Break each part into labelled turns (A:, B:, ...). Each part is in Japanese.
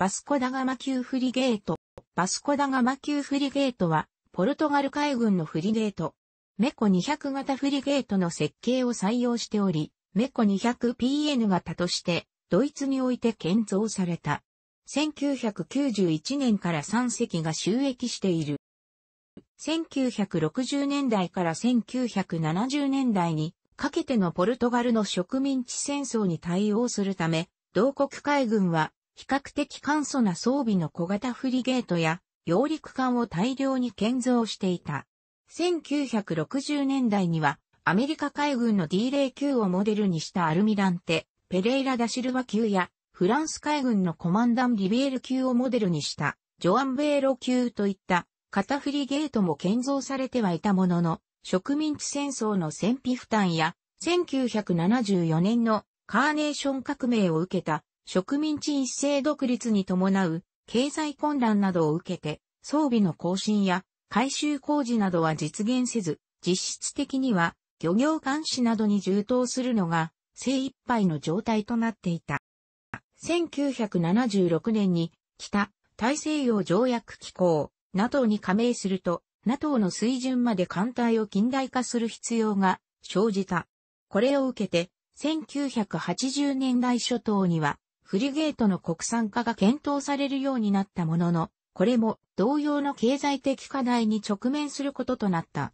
A: バスコダガマ級フリゲート。バスコダガマ級フリゲートは、ポルトガル海軍のフリゲート。メコ200型フリゲートの設計を採用しており、メコ 200PN 型として、ドイツにおいて建造された。1991年から3隻が収益している。1960年代から1970年代にかけてのポルトガルの植民地戦争に対応するため、同国海軍は比較的簡素な装備の小型フリゲートや、揚陸艦を大量に建造していた。1960年代には、アメリカ海軍の D0 級をモデルにしたアルミランテ、ペレイラ・ダシルバ級や、フランス海軍のコマンダン・リビエル級をモデルにした、ジョアン・ベーロ級といった、片フリゲートも建造されてはいたものの、植民地戦争の戦費負担や、1974年のカーネーション革命を受けた植民地一斉独立に伴う経済混乱などを受けて、装備の更新や改修工事などは実現せず、実質的には漁業監視などに充当するのが精一杯の状態となっていた。1976年に北大西洋条約機構 NATO に加盟すると NATO の水準まで艦隊を近代化する必要が生じた。これを受けて1980年代初頭にはフリゲートの国産化が検討されるようになったものの、これも同様の経済的課題に直面することとなった。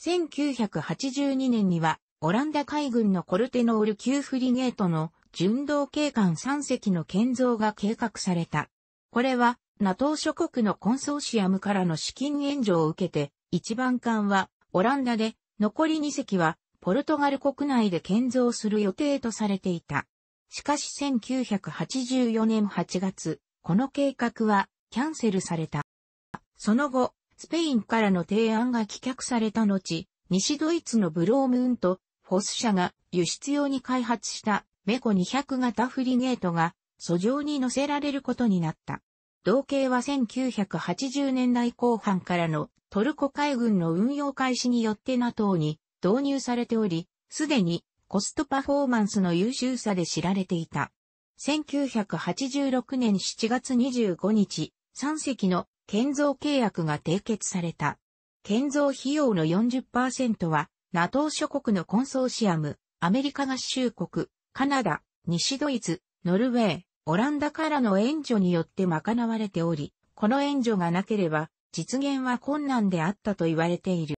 A: 1982年には、オランダ海軍のコルテノール級フリゲートの巡道警官3隻の建造が計画された。これは、NATO 諸国のコンソーシアムからの資金援助を受けて、1番艦はオランダで、残り2隻はポルトガル国内で建造する予定とされていた。しかし1984年8月、この計画はキャンセルされた。その後、スペインからの提案が棄却された後、西ドイツのブロームーンとフォス社が輸出用に開発したメコ200型フリゲートが訴状に乗せられることになった。同型は1980年代後半からのトルコ海軍の運用開始によって NATO に導入されており、すでにコストパフォーマンスの優秀さで知られていた。1986年7月25日、3隻の建造契約が締結された。建造費用の40%は、NATO 諸国のコンソーシアム、アメリカ合衆国、カナダ、西ドイツ、ノルウェー、オランダからの援助によって賄われており、この援助がなければ実現は困難であったと言われている。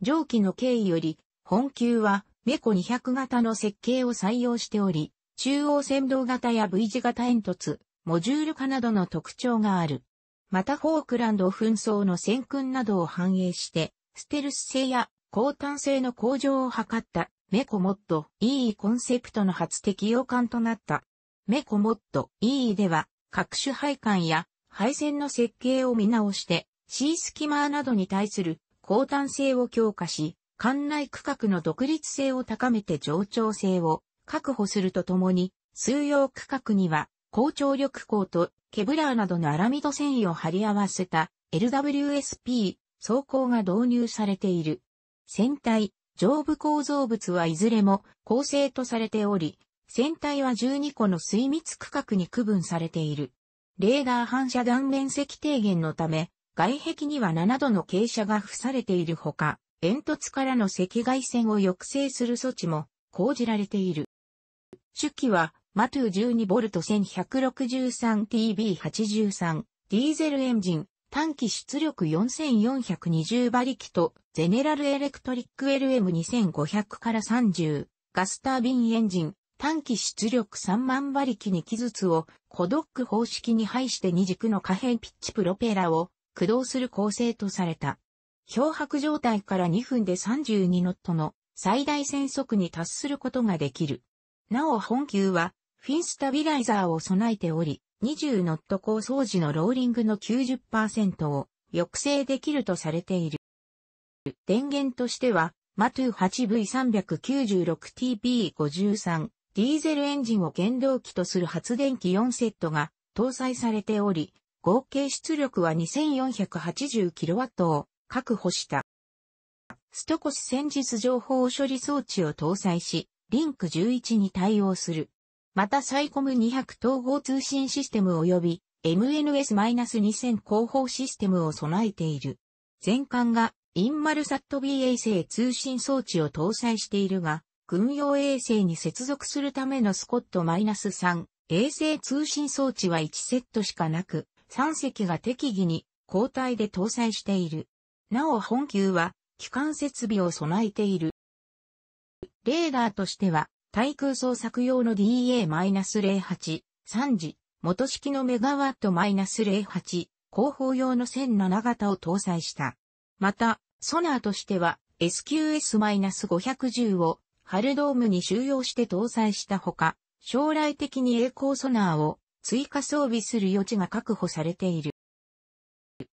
A: 上記の経緯より、本級はメコ200型の設計を採用しており、中央線道型や V 字型煙突、モジュール化などの特徴がある。またフォークランド紛争の戦訓などを反映して、ステルス性や高端性の向上を図ったメコモッド EE コンセプトの初適用感となった。メコモッド EE では各種配管や配線の設計を見直して C スキマーなどに対する高端性を強化し、管内区画の独立性を高めて上長性を確保するとともに、数用区画には、高張力鋼とケブラーなどのアラミド繊維を貼り合わせた LWSP 装甲が導入されている。船体、上部構造物はいずれも構成とされており、船体は12個の水密区画に区分されている。レーダー反射断面積低減のため、外壁には7度の傾斜が付されているほか、煙突からの赤外線を抑制する措置も講じられている。手機は、マトゥ 12V1163TB83、ディーゼルエンジン、短期出力4420馬力と、ゼネラルエレクトリック LM2500 から30、ガスタービンエンジン、短期出力3万馬力に機術を、コドック方式に配して2軸の可変ピッチプロペラを駆動する構成とされた。漂白状態から2分で32ノットの最大船速に達することができる。なお本級は、フィンスタビライザーを備えており、20ノット高掃除のローリングの90%を抑制できるとされている。電源としては、マトゥ8 v 3 9 6 t p 5 3ディーゼルエンジンを原動機とする発電機4セットが搭載されており、合計出力は 2480kW を確保した。ストコス戦術情報処理装置を搭載し、リンク11に対応する。またサイコム200統合通信システム及び MNS-2000 広報システムを備えている。全艦がインマルサット B 衛星通信装置を搭載しているが、軍用衛星に接続するためのスコット -3 衛星通信装置は1セットしかなく、3隻が適宜に交代で搭載している。なお本級は、機関設備を備えている。レーダーとしては、対空捜索用の DA-08、3時、元式のメガワット -08、後方用の1007型を搭載した。また、ソナーとしては SQS-510 をハルドームに収容して搭載したほか、将来的に栄光ソナーを追加装備する余地が確保されている。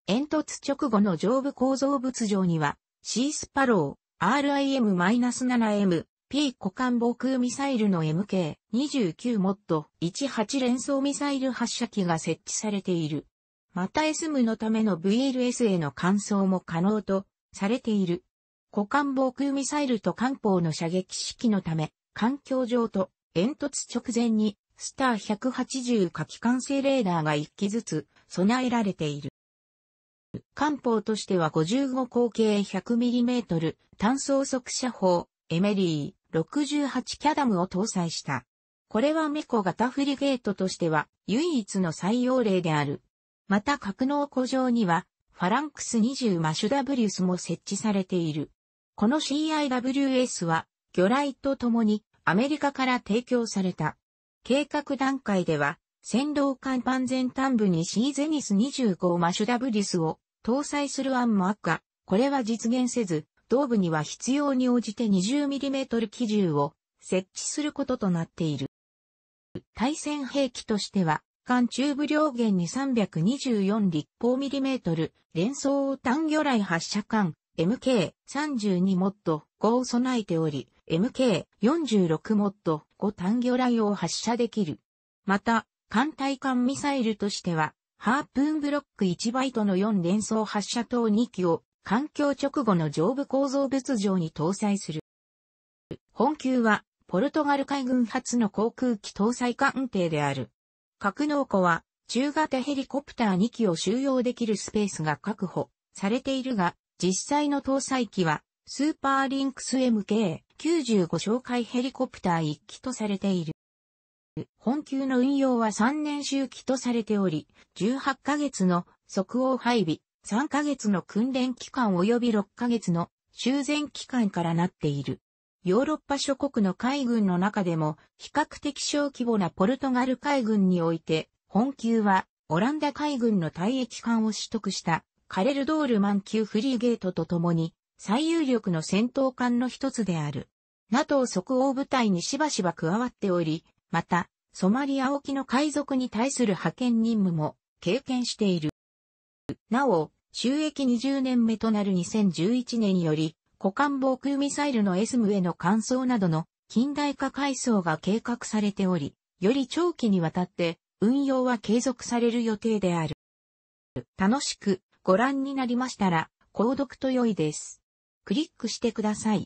A: 煙突直後の上部構造物上には、シースパロー、RIM-7M、P 股間防空ミサイルの MK29 モッド18連装ミサイル発射機が設置されている。また SM のための VLS への換装も可能とされている。股間防空ミサイルと艦砲の射撃式のため、環境上と煙突直前にスター180火器管制レーダーが1機ずつ備えられている。漢方としては55口径 100mm 単素速射砲、エメリー68キャダムを搭載した。これはメコ型フリゲートとしては唯一の採用例である。また格納庫上にはファランクス20マシュダブリスも設置されている。この CIWS は魚雷と共にアメリカから提供された。計画段階では、先導艦万ン全端部にシーゼニス25マシュダブリスを搭載する案もあっこれは実現せず、頭部には必要に応じて 20mm 機銃を設置することとなっている。対戦兵器としては、艦中部両弦に324立方ミリメートル、連装単魚雷発射艦、MK32 モッド5を備えており、MK46 モッド5単魚雷を発射できる。また、艦対艦ミサイルとしては、ハープーンブロック1バイトの4連装発射等2機を環境直後の上部構造物上に搭載する。本級はポルトガル海軍初の航空機搭載艦艇である。格納庫は中型ヘリコプター2機を収容できるスペースが確保されているが、実際の搭載機はスーパーリンクス MK95 紹介ヘリコプター1機とされている。本級の運用は3年周期とされており、18ヶ月の即応配備、3ヶ月の訓練期間及び6ヶ月の修繕期間からなっている。ヨーロッパ諸国の海軍の中でも比較的小規模なポルトガル海軍において、本級はオランダ海軍の退役艦を取得したカレルドールマン級フリーゲートと共に最有力の戦闘艦の一つである。NATO 即応部隊にしばしば加わっており、また、ソマリア沖の海賊に対する派遣任務も経験している。なお、収益20年目となる2011年より、股間防空ミサイルの SM への換装などの近代化改装が計画されており、より長期にわたって運用は継続される予定である。楽しくご覧になりましたら、購読と良いです。クリックしてください。